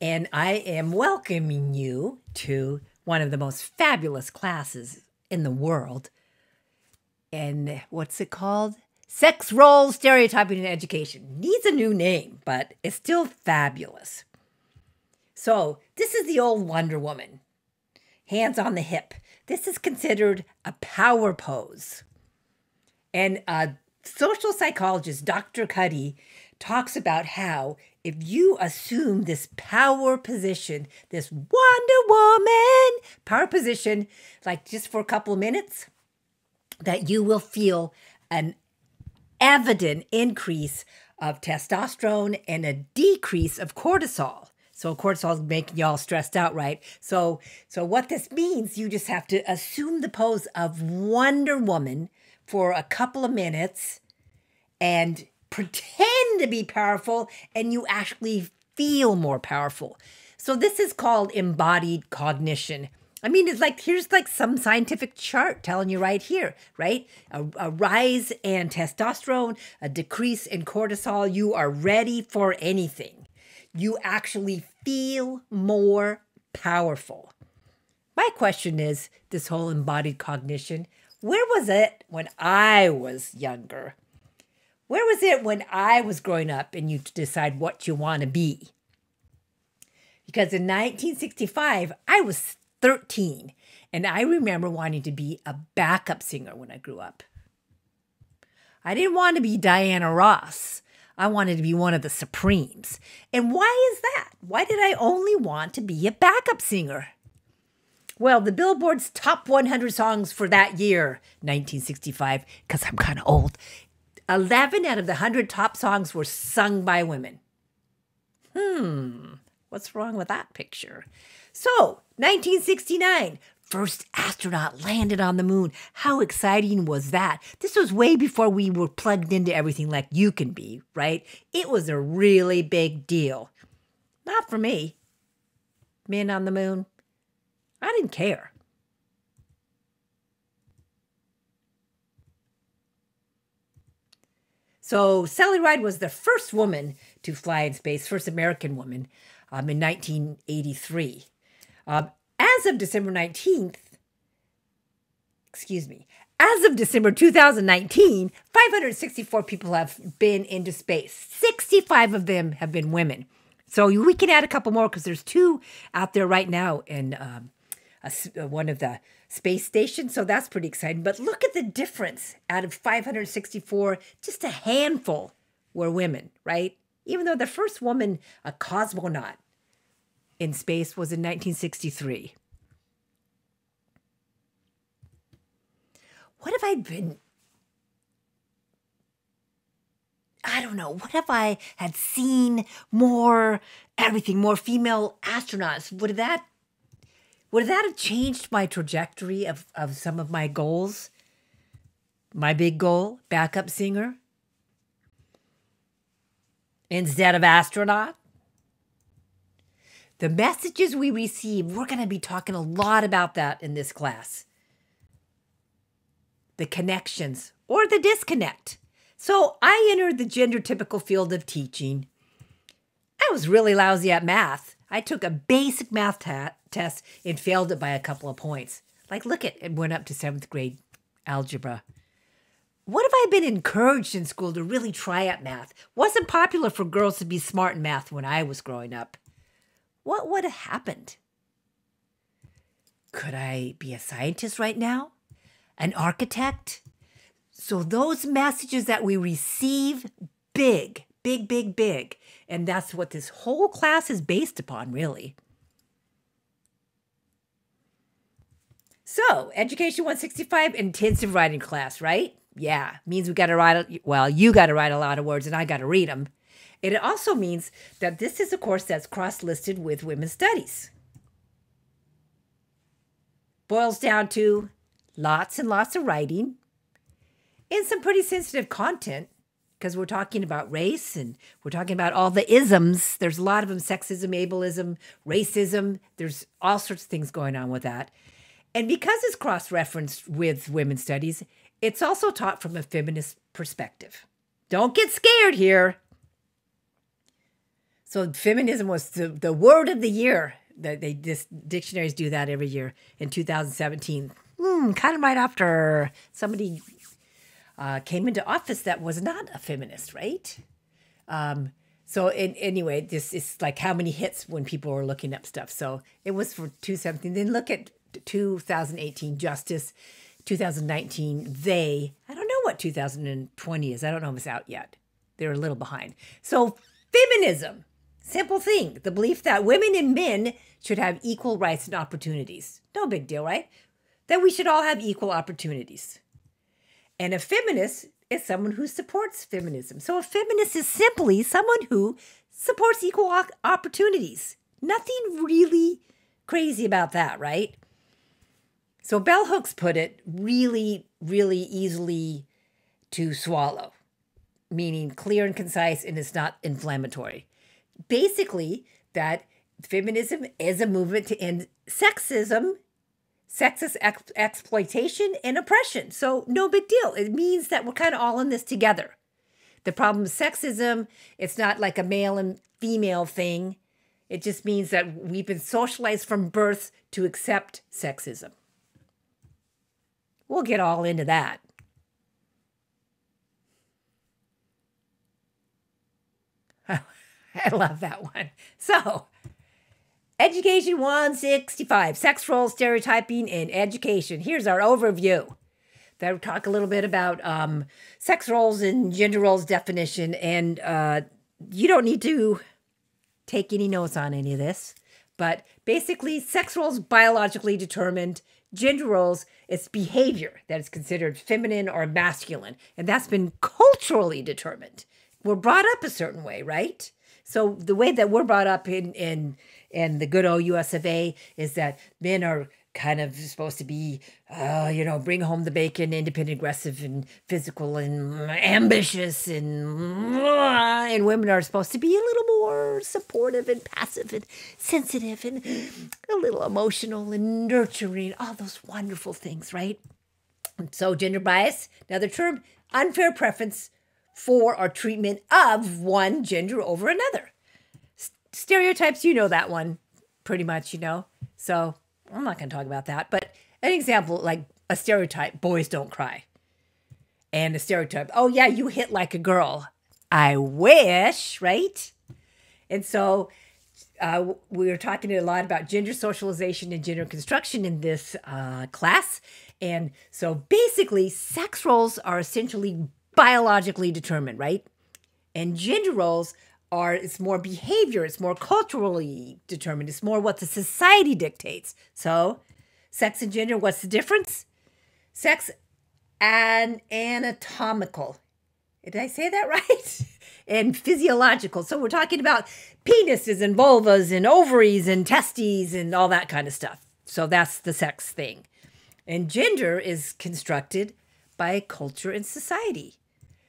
and I am welcoming you to one of the most fabulous classes in the world. And what's it called? Sex Role Stereotyping in Education. Needs a new name, but it's still fabulous. So, this is the old Wonder Woman. Hands on the hip. This is considered a power pose. And a social psychologist, Dr. Cuddy, talks about how if you assume this power position, this Wonder Woman power position, like just for a couple of minutes, that you will feel an evident increase of testosterone and a decrease of cortisol. So cortisol is making y'all stressed out, right? So, so what this means, you just have to assume the pose of Wonder Woman for a couple of minutes, and pretend to be powerful and you actually feel more powerful. So this is called embodied cognition. I mean, it's like here's like some scientific chart telling you right here, right? A, a, rise in testosterone, a decrease in cortisol. You are ready for anything. You actually feel more powerful. My question is this whole embodied cognition, where was it when I was younger? Where was it when I was growing up and you decide what you want to be? Because in 1965, I was 13 and I remember wanting to be a backup singer when I grew up. I didn't want to be Diana Ross. I wanted to be one of the Supremes. And why is that? Why did I only want to be a backup singer? Well, the Billboard's top 100 songs for that year, 1965, because I'm kind of old, 11 out of the 100 top songs were sung by women. Hmm, what's wrong with that picture? So, 1969, first astronaut landed on the moon. How exciting was that? This was way before we were plugged into everything like you can be, right? It was a really big deal. Not for me. Men on the moon. I didn't care. So Sally Ride was the first woman to fly in space, first American woman um, in 1983. Um, as of December 19th, excuse me, as of December 2019, 564 people have been into space. 65 of them have been women. So we can add a couple more because there's two out there right now in um, a, uh, one of the space station, so that's pretty exciting. But look at the difference out of 564, just a handful were women, right? Even though the first woman, a cosmonaut in space, was in 1963. What have I been? I don't know. What if I had seen more everything, more female astronauts? Would that would that have changed my trajectory of, of some of my goals? My big goal, backup singer? Instead of astronaut? The messages we receive, we're going to be talking a lot about that in this class. The connections or the disconnect. So I entered the gender typical field of teaching. I was really lousy at math I took a basic math test and failed it by a couple of points. Like, look at it went up to seventh grade algebra. What have I been encouraged in school to really try at math? Wasn't popular for girls to be smart in math when I was growing up. What would have happened? Could I be a scientist right now? An architect? So, those messages that we receive big, big, big, big and that's what this whole class is based upon, really. So, Education 165, intensive writing class, right? Yeah, means we got to write, well, you got to write a lot of words and I got to read them. It also means that this is a course that's cross listed with women's studies. Boils down to lots and lots of writing and some pretty sensitive content because we're talking about race and we're talking about all the isms. There's a lot of them sexism, ableism, racism. There's all sorts of things going on with that. And because it's cross referenced with women's studies, it's also taught from a feminist perspective. Don't get scared here. So, feminism was the, the word of the year. They, they this, dictionaries do that every year in 2017. Hmm, kind of right after somebody uh, came into office that was not a feminist, right? Um, so in, anyway, this is like how many hits when people were looking up stuff. So it was for two something. Then look at 2018 Justice, 2019 They. I don't know what 2020 is. I don't know if it's out yet. They're a little behind. So feminism, simple thing, the belief that women and men should have equal rights and opportunities. No big deal, right? That we should all have equal opportunities. And a feminist is someone who supports feminism. So a feminist is simply someone who supports equal opportunities. Nothing really crazy about that, right? So bell hooks put it really, really easily to swallow, meaning clear and concise and it's not inflammatory. Basically, that feminism is a movement to end sexism sexist ex- exploitation and oppression. So, no big deal. It means that we're kind of all in this together. The problem is sexism, it's not like a male and female thing. It just means that we've been socialized from birth to accept sexism. We'll get all into that. I love that one. So, Education 165 Sex Role Stereotyping in Education. Here's our overview. That will talk a little bit about um, sex roles and gender roles definition. And uh, you don't need to take any notes on any of this. But basically, sex roles biologically determined, gender roles it's behavior that is considered feminine or masculine. And that's been culturally determined. We're brought up a certain way, right? So the way that we're brought up in, in and the good old US of A is that men are kind of supposed to be, uh, you know, bring home the bacon, independent, aggressive, and physical, and ambitious, and and women are supposed to be a little more supportive and passive and sensitive and a little emotional and nurturing. All those wonderful things, right? so, gender bias, another term, unfair preference for or treatment of one gender over another stereotypes, you know that one pretty much, you know. So I'm not going to talk about that. But an example, like a stereotype, boys don't cry. And a stereotype, oh, yeah, you hit like a girl. I wish, right? And so uh, we were talking a lot about gender socialization and gender construction in this uh, class. And so basically, sex roles are essentially biologically determined, right? And gender roles are it's more behavior, it's more culturally determined, it's more what the society dictates. So, sex and gender, what's the difference? Sex and anatomical. Did I say that right? and physiological. So we're talking about penises and vulvas and ovaries and testes and all that kind of stuff. So that's the sex thing. And gender is constructed by culture and society.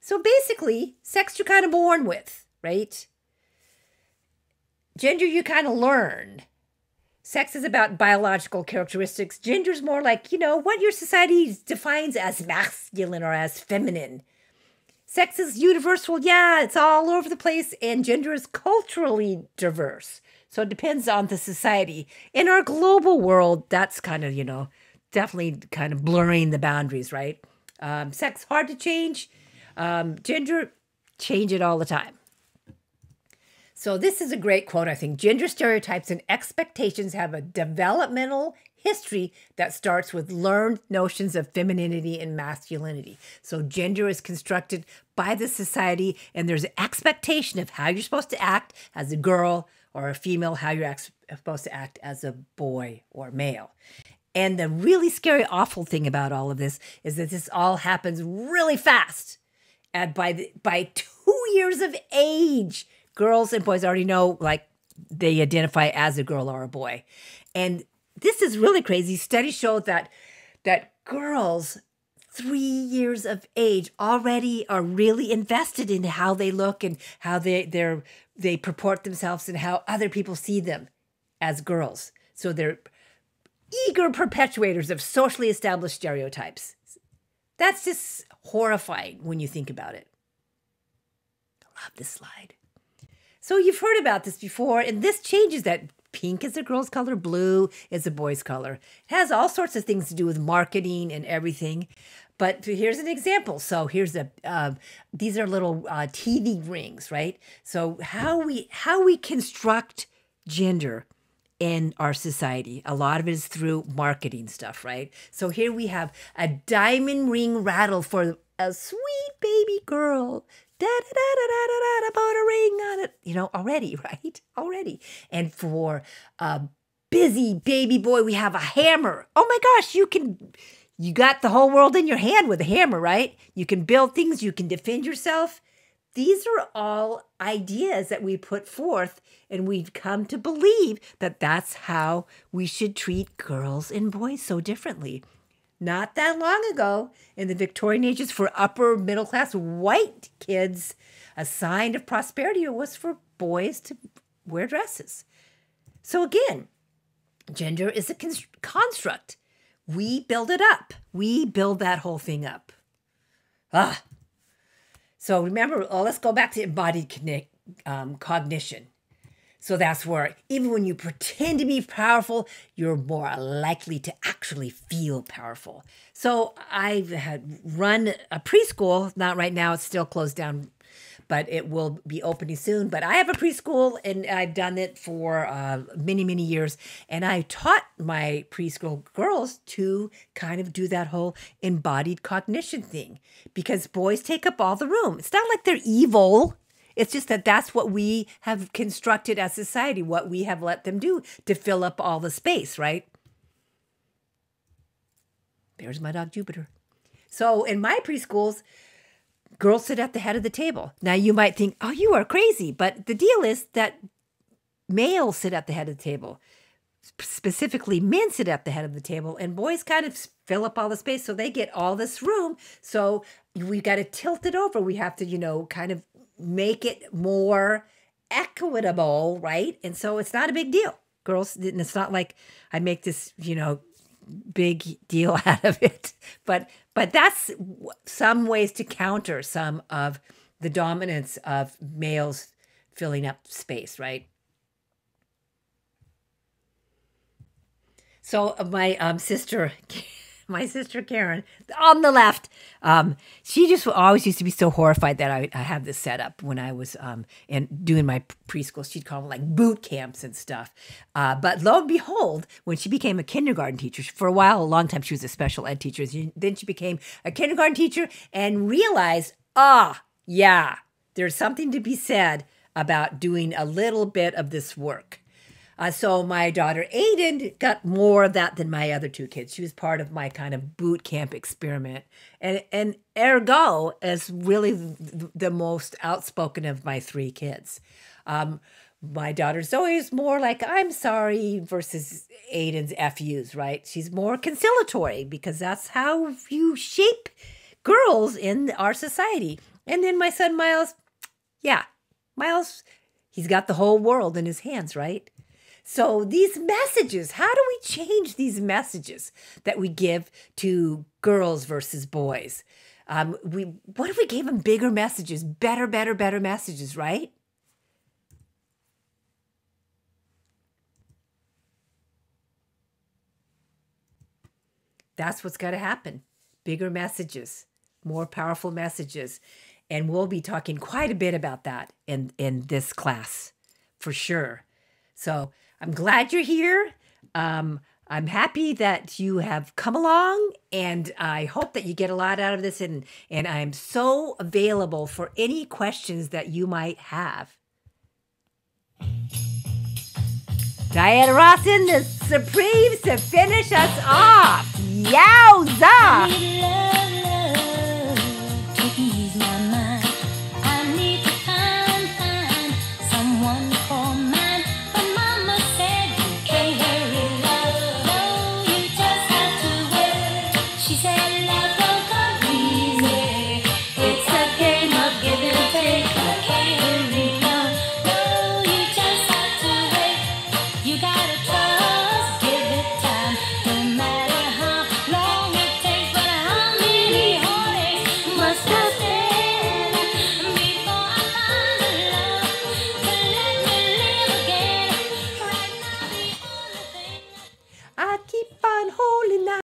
So basically, sex you're kind of born with right? Gender, you kind of learn. Sex is about biological characteristics. Gender's more like, you know, what your society defines as masculine or as feminine. Sex is universal, yeah, it's all over the place, and gender is culturally diverse. So it depends on the society. In our global world, that's kind of, you know, definitely kind of blurring the boundaries, right? Um, sex, hard to change. Um, gender, change it all the time. So, this is a great quote, I think. Gender stereotypes and expectations have a developmental history that starts with learned notions of femininity and masculinity. So, gender is constructed by the society, and there's an expectation of how you're supposed to act as a girl or a female, how you're supposed to act as a boy or male. And the really scary, awful thing about all of this is that this all happens really fast. And by, the, by two years of age, girls and boys already know like they identify as a girl or a boy. And this is really crazy. Studies show that that girls three years of age already are really invested in how they look and how they they they purport themselves and how other people see them as girls. So they're eager perpetuators of socially established stereotypes. That's just horrifying when you think about it. I love this slide. So you've heard about this before, and this changes that pink is a girl's color, blue is a boy's color. It has all sorts of things to do with marketing and everything. But here's an example. So here's a uh, these are little uh, TV rings, right? So how we how we construct gender in our society. A lot of it is through marketing stuff, right? So here we have a diamond ring rattle for a sweet baby girl da da da da da da da put a ring on it. You know, already, right? Already. And for a busy baby boy, we have a hammer. Oh my gosh, you can you got the whole world in your hand with a hammer, right? You can build things, you can defend yourself. These are all ideas that we put forth, and we've come to believe that that's how we should treat girls and boys so differently not that long ago in the Victorian ages for upper middle class white kids. A sign of prosperity was for boys to wear dresses. So again, gender is a construct. We build it up. We build that whole thing up. Ah. So remember, let's go back to embodied um, cognition. So that's where, even when you pretend to be powerful, you're more likely to actually feel powerful. So I had run a preschool, not right now, it's still closed down, but it will be opening soon. But I have a preschool and I've done it for uh, many, many years. And I taught my preschool girls to kind of do that whole embodied cognition thing because boys take up all the room. It's not like they're evil it's just that that's what we have constructed as society, what we have let them do to fill up all the space, right? There's my dog Jupiter. So in my preschools, girls sit at the head of the table. Now you might think, oh, you are crazy. But the deal is that males sit at the head of the table. Specifically, men sit at the head of the table, and boys kind of fill up all the space. So they get all this room. So we have got to tilt it over. We have to, you know, kind of make it more equitable, right? And so it's not a big deal. Girls, and it's not like I make this, you know, big deal out of it. But but that's some ways to counter some of the dominance of males filling up space, right? So uh, my um, sister my sister Karen on the left. Um, she just always used to be so horrified that I, I had this set up when I was um, and doing my preschool. She'd call them like boot camps and stuff. Uh, but lo and behold, when she became a kindergarten teacher, for a while, a long time, she was a special ed teacher. Then she became a kindergarten teacher and realized, ah, oh, yeah, there's something to be said about doing a little bit of this work uh, so my daughter Aiden got more of that than my other two kids. She was part of my kind of boot camp experiment, and and ergo is really the most outspoken of my three kids. Um, my daughter Zoe is more like I'm sorry versus Aiden's FUs, right? She's more conciliatory because that's how you shape girls in our society. And then my son Miles, yeah, Miles, he's got the whole world in his hands, right? So, these messages, how do we change these messages that we give to girls versus boys? Um, we, what if we gave them bigger messages, better, better, better messages, right? That's what's got to happen. Bigger messages, more powerful messages. And we'll be talking quite a bit about that in, in this class for sure. So, I'm glad you're here. Um, I'm happy that you have come along, and I hope that you get a lot out of this. And and I'm so available for any questions that you might have. Diana Ross in the Supremes to finish us off. Yowza! she said,